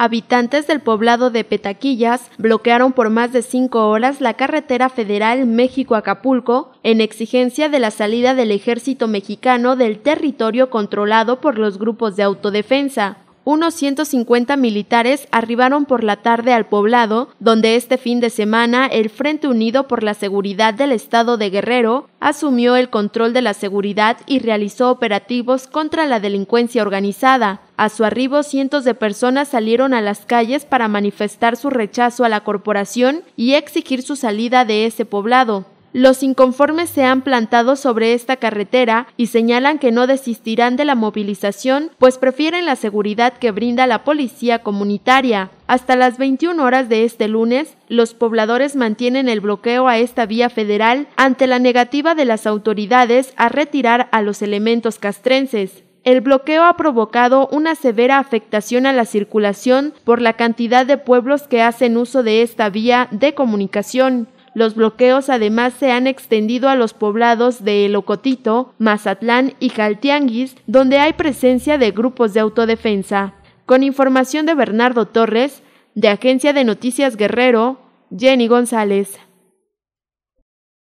Habitantes del poblado de Petaquillas bloquearon por más de cinco horas la carretera federal México-Acapulco en exigencia de la salida del ejército mexicano del territorio controlado por los grupos de autodefensa unos 150 militares arribaron por la tarde al poblado, donde este fin de semana el Frente Unido por la Seguridad del Estado de Guerrero asumió el control de la seguridad y realizó operativos contra la delincuencia organizada. A su arribo, cientos de personas salieron a las calles para manifestar su rechazo a la corporación y exigir su salida de ese poblado. Los inconformes se han plantado sobre esta carretera y señalan que no desistirán de la movilización, pues prefieren la seguridad que brinda la policía comunitaria. Hasta las 21 horas de este lunes, los pobladores mantienen el bloqueo a esta vía federal ante la negativa de las autoridades a retirar a los elementos castrenses. El bloqueo ha provocado una severa afectación a la circulación por la cantidad de pueblos que hacen uso de esta vía de comunicación. Los bloqueos además se han extendido a los poblados de Elocotito, Mazatlán y Jaltianguis, donde hay presencia de grupos de autodefensa. Con información de Bernardo Torres, de Agencia de Noticias Guerrero, Jenny González.